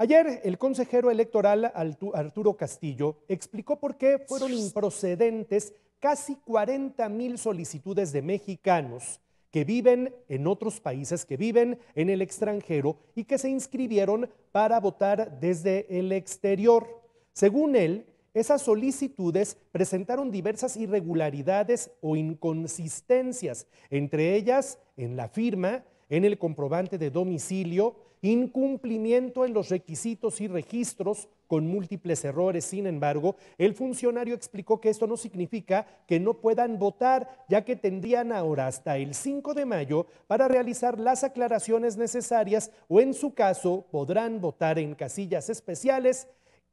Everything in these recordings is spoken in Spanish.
Ayer el consejero electoral Arturo Castillo explicó por qué fueron improcedentes casi 40 mil solicitudes de mexicanos que viven en otros países, que viven en el extranjero y que se inscribieron para votar desde el exterior. Según él, esas solicitudes presentaron diversas irregularidades o inconsistencias, entre ellas en la firma en el comprobante de domicilio, incumplimiento en los requisitos y registros con múltiples errores. Sin embargo, el funcionario explicó que esto no significa que no puedan votar, ya que tendrían ahora hasta el 5 de mayo para realizar las aclaraciones necesarias o en su caso podrán votar en casillas especiales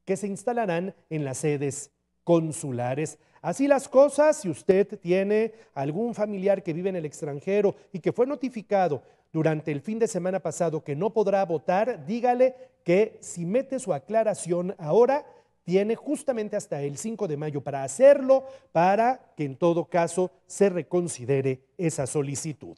que se instalarán en las sedes consulares. Así las cosas, si usted tiene algún familiar que vive en el extranjero y que fue notificado durante el fin de semana pasado que no podrá votar, dígale que si mete su aclaración ahora, tiene justamente hasta el 5 de mayo para hacerlo, para que en todo caso se reconsidere esa solicitud.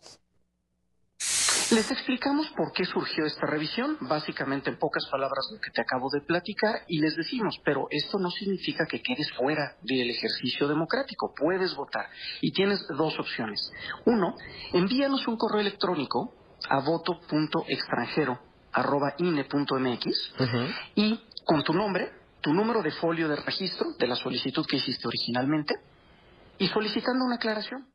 Les explicamos por qué surgió esta revisión, básicamente en pocas palabras lo que te acabo de platicar, y les decimos, pero esto no significa que quedes fuera del ejercicio democrático, puedes votar y tienes dos opciones. Uno, envíanos un correo electrónico a voto.extranjero.ine.mx y con tu nombre, tu número de folio de registro de la solicitud que hiciste originalmente y solicitando una aclaración.